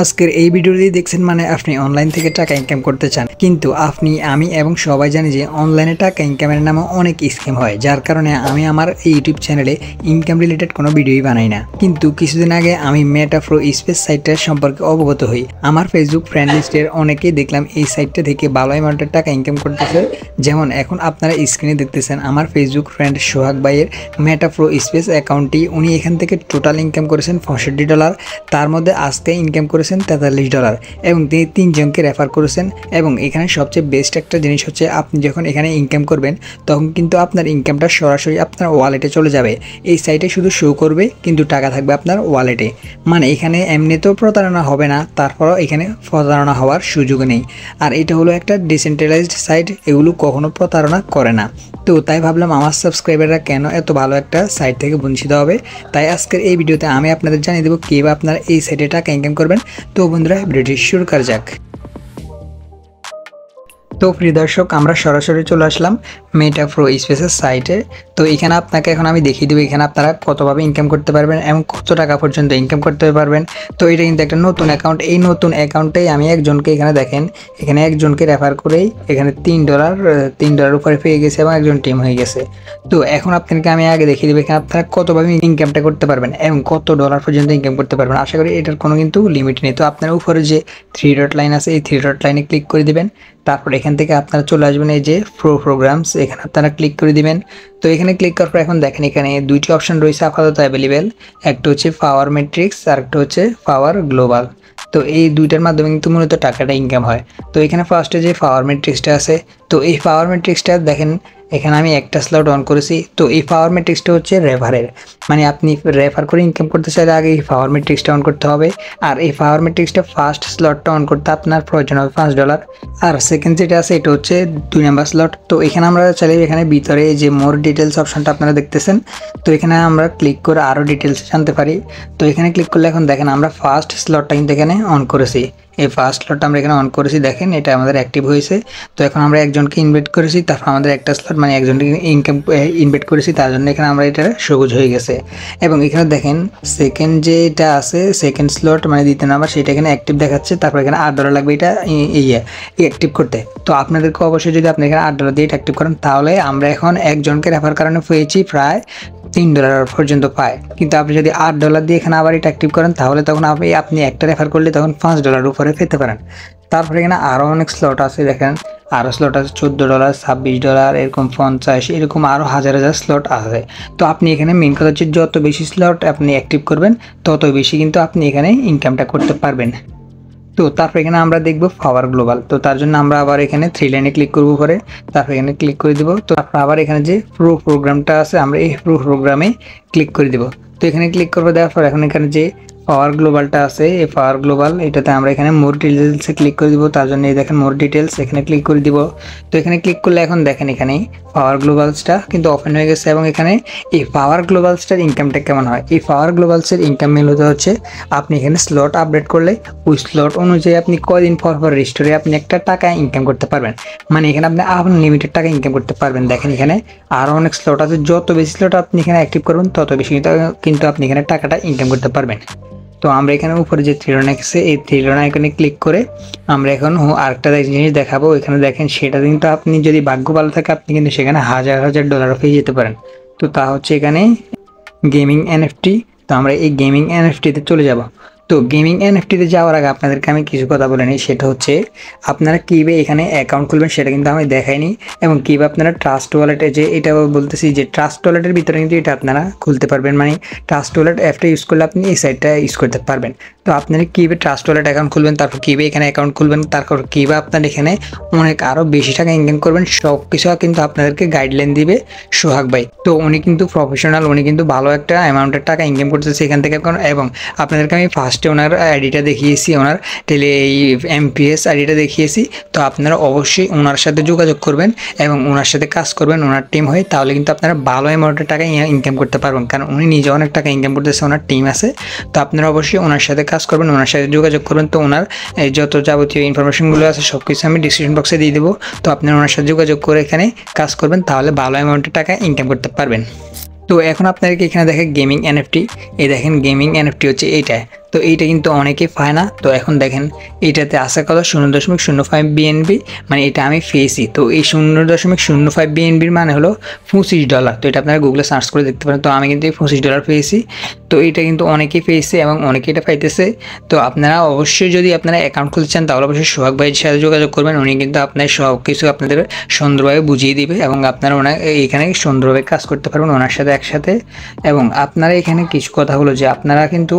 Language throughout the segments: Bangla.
আজকের এই ভিডিওটি দেখছেন মানে আপনি অনলাইন থেকে টাকা ইনকাম করতে চান কিন্তু আপনি আমি এবং সবাই জানি যে অনলাইনে টাকা ইনকামের নামে অনেক স্কিম হয় যার কারণে আমি আমার ইউটিউব চ্যানেলে ইনকাম রিলেটেড কোনো ভিডিওই বানাই না কিন্তু কিছুদিন আগে আমি ফ্রো স্পেস সাইটটার সম্পর্কে অবগত হই আমার ফেসবুক ফ্রেন্ড লিস্টের অনেকেই দেখলাম এই সাইটটা থেকে ভালো অ্যামাউন্টের টাকা ইনকাম করতেছে যেমন এখন আপনারা স্ক্রিনে দেখতেছেন আমার ফেসবুক ফ্রেন্ড সোহাগ ভাইয়ের ফ্রো স্পেস অ্যাকাউন্টটি উনি এখান থেকে টোটাল ইনকাম করেছেন পঁয়ষট্টি ডলার তার মধ্যে আজকে ইনকাম করে করেছেন তেতাল্লিশ ডলার এবং তিনি তিনজনকে রেফার করেছেন এবং এখানে সবচেয়ে বেস্ট একটা জিনিস হচ্ছে আপনি যখন এখানে ইনকাম করবেন তখন কিন্তু আপনার ইনকামটা সরাসরি আপনার ওয়ালেটে চলে যাবে এই সাইটে শুধু শো করবে কিন্তু টাকা থাকবে আপনার ওয়ালেটে মানে এখানে এমনিতেও প্রতারণা হবে না তারপরও এখানে প্রতারণা হওয়ার সুযোগ নেই আর এটা হলো একটা ডিসেন্ট্রালাইজড সাইট এগুলো কখনো প্রতারণা করে না তো তাই ভাবলাম আমার সাবস্ক্রাইবাররা কেন এত ভালো একটা সাইট থেকে বঞ্চিত হবে তাই আজকের এই ভিডিওতে আমি আপনাদের জানিয়ে দেবো কীভাবে আপনার এই সাইটে টাকা ইনকাম করবেন तो बंधुरा ब्रिटिश शुरू कर जा তো প্রিয় দর্শক আমরা সরাসরি চলে আসলাম মেটা প্রো স্পেসের সাইটে তো এখানে আপনাকে এখন আমি দেখিয়ে দেবো এখানে আপনারা কতভাবে ইনকাম করতে পারবেন এবং কত টাকা পর্যন্ত ইনকাম করতে পারবেন তো এটা কিন্তু একটা নতুন অ্যাকাউন্ট এই নতুন অ্যাকাউন্টেই আমি একজনকে এখানে দেখেন এখানে একজনকে রেফার করেই এখানে তিন ডলার তিন ডলার উপরে পেয়ে গেছে এবং একজন টিম হয়ে গেছে তো এখন আপনাকে আমি আগে দেখিয়ে দেবো এখানে আপনারা কতভাবে ইনকামটা করতে পারবেন এবং কত ডলার পর্যন্ত ইনকাম করতে পারবেন আশা করি এটার কোনো কিন্তু লিমিট নেই তো আপনার উপরে যে থ্রি ডট লাইন আছে এই থ্রি ডট লাইনে ক্লিক করে দেবেন তারপর এখান থেকে আপনারা চলে আসবেন এই যে প্রো প্রোগ্রামস এখানে আপনারা ক্লিক করে দিবেন তো এখানে ক্লিক করার পর এখন দেখেন এখানে দুইটি অপশন রয়েছে আপাতত অ্যাভেলেবেল একটা হচ্ছে পাওয়ার ম্যাট্রিক্স আর একটা হচ্ছে পাওয়ার গ্লোবাল তো এই দুইটার মাধ্যমে কিন্তু মূলত টাকাটা ইনকাম হয় তো এখানে ফার্স্টে যে পাওয়ার ম্যাট্রিক্সটা আছে তো এই পাওয়ার ম্যাট্রিক্সটা দেখেন এখানে আমি একটা স্লট অন করেছি তো এই পাওয়ার মেট্রিক্সটা হচ্ছে রেফারের মানে আপনি রেফার করে ইনকাম করতে চাইলে আগে এই পাওয়ার মেট্রিক্সটা অন করতে হবে আর এই পাওয়ার মেট্রিক্সটা ফার্স্ট স্লটটা অন করতে আপনার প্রয়োজন হবে পাঁচ ডলার আর সেকেন্ড যেটা আছে এটা হচ্ছে দুই নাম্বার স্লট তো এখানে আমরা চাইলে এখানে ভিতরে যে মোর ডিটেলস অপশানটা আপনারা দেখতেছেন তো এখানে আমরা ক্লিক করে আরও ডিটেলস জানতে পারি তো এখানে ক্লিক করলে এখন দেখেন আমরা ফার্স্ট স্লটটা কিন্তু এখানে অন করেছি এই ফার্স্ট স্লটটা আমরা এখানে অন করেছি দেখেন এটা আমাদের অ্যাক্টিভ হয়েছে তো এখন আমরা একজনকে ইনভাইট করেছি তারপর আমাদের একটা স্লট মানে একজনকে ইনকাম ইনভাইট করেছি তার জন্য এখানে আমরা এটা সবুজ হয়ে গেছে এবং এখানে দেখেন সেকেন্ড যেটা আছে সেকেন্ড স্লট মানে দ্বিতীয় নাম্বার সেটা এখানে অ্যাক্টিভ দেখাচ্ছে তারপর এখানে আট ডলার লাগবে এটা ইয়ে অ্যাক্টিভ করতে তো আপনাদেরকে অবশ্যই যদি আপনি এখানে আট ডলার দিয়ে অ্যাক্টিভ করেন তাহলে আমরা এখন একজনকে রেফার কারণে পেয়েছি প্রায় তিন ডলার পর্যন্ত পায় কিন্তু আপনি যদি আট ডলার দিয়ে এখানে আবার এটা অ্যাক্টিভ করেন তাহলে তখন আপনি আপনি একটা রেফার করলে তখন পাঁচ ডলার উপরে পেতে পারেন তারপরে এখানে আরও অনেক স্লট আছে দেখেন আরও স্লট আছে চোদ্দো ডলার ছাব্বিশ ডলার এরকম পঞ্চাশ এরকম আরও হাজার হাজার স্লট আছে তো আপনি এখানে মেন কথা হচ্ছে যত বেশি স্লট আপনি অ্যাক্টিভ করবেন তত বেশি কিন্তু আপনি এখানে ইনকামটা করতে পারবেন তো তারপর এখানে আমরা দেখব পাওয়ার গ্লোবাল তো তার জন্য আমরা আবার এখানে থ্রি লাইনে ক্লিক করব পরে তারপর এখানে ক্লিক করে দেবো তো তারপর আবার এখানে যে প্রো প্রোগ্রামটা আছে আমরা এই প্রো প্রোগ্রামে ক্লিক করে দেবো তো এখানে ক্লিক করবো দেওয়ার পর এখন এখানে যে পাওয়ার গ্লোবালটা আছে এই পাওয়ার গ্লোবাল এটাতে আমরা এখানে মোর ডিটেলসে ক্লিক করে দিব তার জন্য এই দেখেন মোর ডিটেলস এখানে ক্লিক করে দিব তো এখানে ক্লিক করলে এখন দেখেন এখানে পাওয়ার গ্লোবালসটা কিন্তু ওপেন হয়ে গেছে এবং এখানে এই পাওয়ার গ্লোবালসটার ইনকামটা কেমন হয় এই পাওয়ার গ্লোবালসের ইনকাম হতে হচ্ছে আপনি এখানে স্লট আপডেট করলে ওই স্লট অনুযায়ী আপনি কয়দিন পর পর রেজিস্টরে আপনি একটা টাকা ইনকাম করতে পারবেন মানে এখানে আপনি আপনার লিমিটেড টাকা ইনকাম করতে পারবেন দেখেন এখানে আরও অনেক স্লট আছে যত বেশি স্লট আপনি এখানে অ্যাক্টিভ করবেন তত বেশি কিন্তু আপনি এখানে টাকাটা ইনকাম করতে পারবেন তো আমরা এখানে উপরে যে থ্রিলন আছে এই থ্রিলন আইকনে ক্লিক করে আমরা এখন আরেকটা জিনিস দেখাবো এখানে দেখেন সেটা কিন্তু আপনি যদি ভাগ্য ভালো থাকে আপনি কিন্তু সেখানে হাজার হাজার ডলার পেয়ে যেতে পারেন তো তা হচ্ছে এখানে গেমিং এনএফটি তো আমরা এই গেমিং এনএফটিতে চলে যাব তো গেমিং এনএফটিতে যাওয়ার আগে আপনাদেরকে আমি কিছু কথা বলে নিই সেটা হচ্ছে আপনারা কীভাবে এখানে অ্যাকাউন্ট খুলবেন সেটা কিন্তু আমি দেখাইনি এবং কীভাবে আপনারা ট্রাস্ট ওয়ালেটে যে এটা বলতেছি যে ট্রাস্ট ওয়ালেটের ভিতরে কিন্তু এটা আপনারা খুলতে পারবেন মানে ট্রাস্ট ওয়ালেট অ্যাপটা ইউজ করলে আপনি এই সাইডটা ইউজ করতে পারবেন তো আপনারা কীভাবে ট্রাস্ট ওয়ালেট অ্যাকাউন্ট খুলবেন তারপর কীভাবে এখানে অ্যাকাউন্ট খুলবেন তারপর কীভাবে আপনার এখানে অনেক আরও বেশি টাকা ইনকাম করবেন সব কিছু কিন্তু আপনাদেরকে গাইডলাইন দিবে সোহাগ ভাই তো উনি কিন্তু প্রফেশনাল উনি কিন্তু ভালো একটা অ্যামাউন্টের টাকা ইনকাম করতেছে এখান থেকে এখন এবং আপনাদেরকে আমি ফার্স্টে ওনার আইডিটা দেখিয়েছি ওনার টেলি এই এমপিএস আইডিটা দেখিয়েছি তো আপনারা অবশ্যই ওনার সাথে যোগাযোগ করবেন এবং ওনার সাথে কাজ করবেন ওনার টিম হয়ে তাহলে কিন্তু আপনারা ভালো অ্যামাউন্টের টাকা ইনকাম করতে পারবেন কারণ উনি নিজে অনেক টাকা ইনকাম করতেছে ওনার টিম আছে তো আপনারা অবশ্যই ওনার সাথে কাজ করবেন ওনার সাথে যোগাযোগ করবেন তো ওনার যত যাবতীয় ইনফরমেশনগুলো আছে সব কিছু আমি ডিসক্রিপশন বক্সে দিয়ে দেবো তো আপনারা ওনার সাথে যোগাযোগ করে এখানে কাজ করবেন তাহলে ভালো অ্যামাউন্টের টাকা ইনকাম করতে পারবেন তো এখন আপনাদেরকে এখানে দেখে গেমিং এনএফটি এই দেখেন গেমিং এনএফটি হচ্ছে এইটা তো এইটা কিন্তু অনেকেই পায় না তো এখন দেখেন এইটাতে আসার কথা শূন্য দশমিক শূন্য ফাইভ বিএনবি মানে এটা আমি পেয়েছি তো এই শূন্য দশমিক শূন্য ফাইভ বিএনবির মানে হলো পঁচিশ ডলার তো এটা আপনারা গুগলে সার্চ করে দেখতে পারেন তো আমি কিন্তু এই পঁচিশ ডলার পেয়েছি তো এটা কিন্তু অনেকেই পেয়েছে এবং অনেকে এটা পাইতেছে তো আপনারা অবশ্যই যদি আপনারা অ্যাকাউন্ট খুলতে চান তাহলে অবশ্যই সোহাগ ভাইয়ের সাথে যোগাযোগ করবেন উনি কিন্তু আপনার সব কিছু আপনাদের সুন্দরভাবে বুঝিয়ে দিবে এবং আপনারা ওনার এখানে সুন্দরভাবে কাজ করতে পারবেন ওনার সাথে একসাথে এবং আপনারা এখানে কিছু কথা হলো যে আপনারা কিন্তু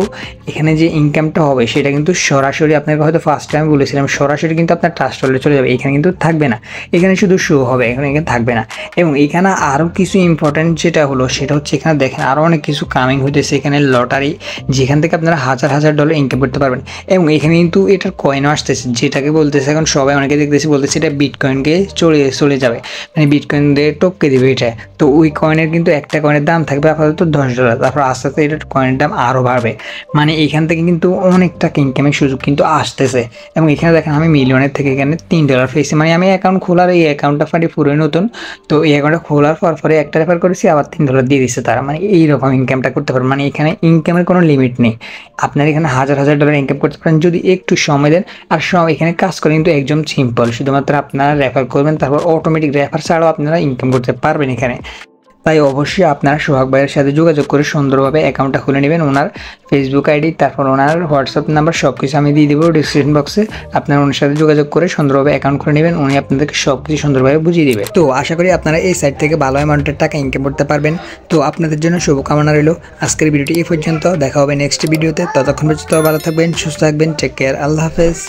এখানে যে যে ইনকামটা হবে সেটা কিন্তু সরাসরি আপনাকে হয়তো ফার্স্ট টাইম বলেছিলাম সরাসরি কিন্তু আপনার ট্রাস্ট ওয়ালেটে চলে যাবে এখানে কিন্তু থাকবে না এখানে শুধু শো হবে এখানে এখানে থাকবে না এবং এখানে আরও কিছু ইম্পর্ট্যান্ট যেটা হলো সেটা হচ্ছে এখানে দেখেন আরও অনেক কিছু কামিং হইতেছে এখানে লটারি যেখান থেকে আপনারা হাজার হাজার ডলার ইনকাম করতে পারবেন এবং এখানে কিন্তু এটার কয়েনও আসতেছে যেটাকে বলতেছে এখন সবাই অনেকে দেখতেছি বলতেছে এটা বিটকয়েনকে চলে চলে যাবে মানে বিটকয়েন দিয়ে টপকে দেবে এটা তো ওই কয়েনের কিন্তু একটা কয়েনের দাম থাকবে আপাতত দশ ডলার তারপর আস্তে আস্তে এটার কয়েনের দাম আরও বাড়বে মানে এখান থেকে থেকে কিন্তু অনেক টাকা ইনকামের সুযোগ কিন্তু আসতেছে এবং এখানে দেখেন আমি মিলিয়নের থেকে এখানে তিন ডলার পেয়েছি মানে আমি অ্যাকাউন্ট খোলার এই অ্যাকাউন্টটা ফাটি পুরোই নতুন তো এই অ্যাকাউন্টটা খোলার পর পরে একটা রেফার করেছি আবার তিন ডলার দিয়ে দিচ্ছে তারা মানে এইরকম ইনকামটা করতে পারেন মানে এখানে ইনকামের কোনো লিমিট নেই আপনার এখানে হাজার হাজার ডলার ইনকাম করতে পারেন যদি একটু সময় দেন আর সব এখানে কাজ করে কিন্তু একদম সিম্পল শুধুমাত্র আপনারা রেফার করবেন তারপর অটোমেটিক রেফার ছাড়াও আপনারা ইনকাম করতে পারবেন এখানে তাই অবশ্যই আপনারা সোহাগ ভাইয়ের সাথে যোগাযোগ করে সুন্দরভাবে অ্যাকাউন্টটা খুলে নেবেন ওনার ফেসবুক আইডি তারপর ওনার হোয়াটসঅ্যাপ নাম্বার সব কিছু আমি দিয়ে দেবো ডিসক্রিপশন বক্সে আপনারা ওনার সাথে যোগাযোগ করে সুন্দরভাবে অ্যাকাউন্ট খুলে নেবেন উনি আপনাদেরকে সব কিছু সুন্দরভাবে বুঝিয়ে দেবে তো আশা করি আপনারা এই সাইট থেকে ভালো অ্যামাউন্টের টাকা ইনকাম করতে পারবেন তো আপনাদের জন্য শুভকামনা রইল আজকের ভিডিওটি এই পর্যন্ত দেখা হবে নেক্সট ভিডিওতে ততক্ষণ পর্যন্ত ভালো থাকবেন সুস্থ থাকবেন টেক কেয়ার আল্লাহ হাফেজ